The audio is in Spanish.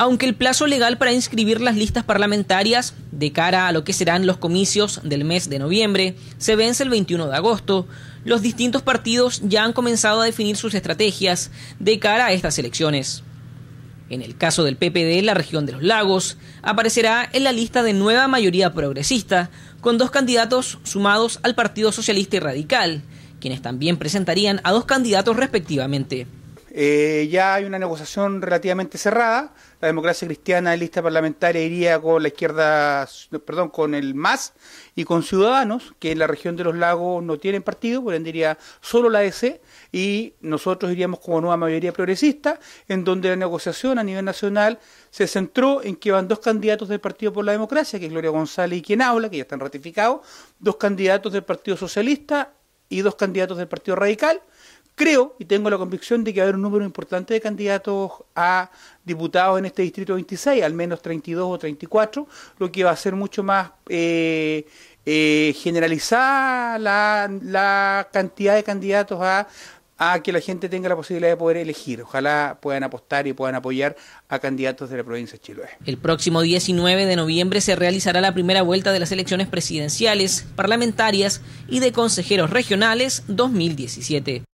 Aunque el plazo legal para inscribir las listas parlamentarias de cara a lo que serán los comicios del mes de noviembre se vence el 21 de agosto, los distintos partidos ya han comenzado a definir sus estrategias de cara a estas elecciones. En el caso del PPD, la región de los lagos, aparecerá en la lista de nueva mayoría progresista, con dos candidatos sumados al Partido Socialista y Radical, quienes también presentarían a dos candidatos respectivamente. Eh, ya hay una negociación relativamente cerrada. La democracia cristiana en lista parlamentaria iría con la izquierda, perdón, con el MAS y con Ciudadanos, que en la región de los lagos no tienen partido, por ende iría solo la DC, y nosotros iríamos como nueva mayoría progresista, en donde la negociación a nivel nacional se centró en que van dos candidatos del Partido por la Democracia, que es Gloria González y quien habla, que ya están ratificados, dos candidatos del Partido Socialista y dos candidatos del Partido Radical Creo y tengo la convicción de que va a haber un número importante de candidatos a diputados en este distrito 26, al menos 32 o 34, lo que va a ser mucho más eh, eh, generalizada la, cantidad de candidatos a que la gente tenga la posibilidad de poder elegir. Ojalá puedan apostar y puedan apoyar a candidatos de la provincia de Chiloé. El próximo 19 de noviembre se realizará la primera vuelta de las elecciones presidenciales, parlamentarias y de consejeros regionales 2017.